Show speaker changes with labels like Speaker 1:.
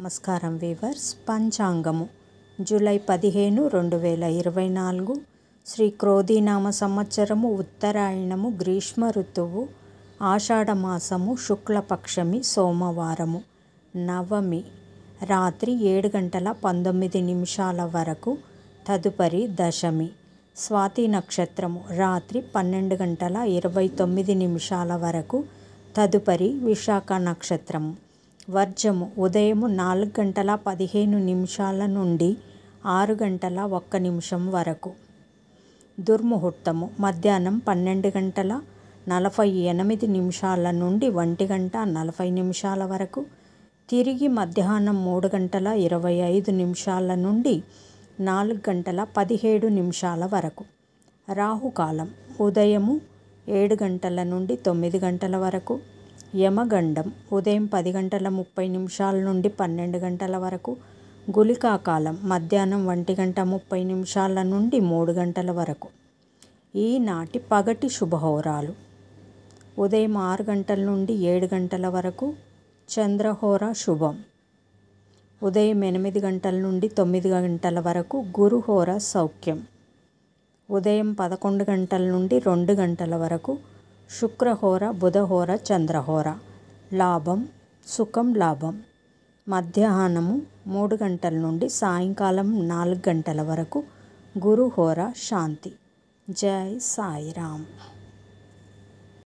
Speaker 1: నమస్కారం weavers పంచాంగము July పదిహేను రెండు వేల ఇరవై నాలుగు శ్రీ క్రోధీనామ సంవత్సరము ఉత్తరాయణము గ్రీష్మ ఋతువు ఆషాఢమాసము శుక్లపక్షమి సోమవారము నవమి రాత్రి ఏడు గంటల పంతొమ్మిది నిమిషాల వరకు తదుపరి దశమి స్వాతి నక్షత్రము రాత్రి పన్నెండు గంటల ఇరవై తొమ్మిది నిమిషాల వరకు తదుపరి విశాఖ నక్షత్రము వర్జము ఉదయము నాలుగు గంటల పదిహేను నిమిషాల నుండి ఆరు గంటల ఒక్క నిమిషం వరకు దుర్ముహూర్తము మధ్యాహ్నం పన్నెండు గంటల నలభై ఎనిమిది నిమిషాల నుండి ఒంటి గంట నలభై నిమిషాల వరకు తిరిగి మధ్యాహ్నం మూడు గంటల ఇరవై ఐదు నిమిషాల నుండి నాలుగు గంటల పదిహేడు నిమిషాల వరకు రాహుకాలం ఉదయము ఏడు గంటల నుండి తొమ్మిది గంటల వరకు యమగండం ఉదయం పది గంటల ముప్పై నిమిషాల నుండి పన్నెండు గంటల వరకు గులికాకాలం మధ్యాహ్నం ఒంటి గంట ముప్పై నిమిషాల నుండి మూడు గంటల వరకు ఈనాటి పగటి శుభహోరాలు ఉదయం ఆరు గంటల నుండి ఏడు గంటల వరకు చంద్రహోర శుభం ఉదయం ఎనిమిది గంటల నుండి తొమ్మిది గంటల వరకు గురుహోర సౌఖ్యం ఉదయం పదకొండు గంటల నుండి రెండు గంటల వరకు శుక్రహోర బుధహోర చంద్రహోర లాభం సుఖం లాభం మధ్యాహ్నము మూడు గంటల నుండి సాయంకాలం నాలుగు గంటల వరకు గురుహోర శాంతి జై సాయిరామ్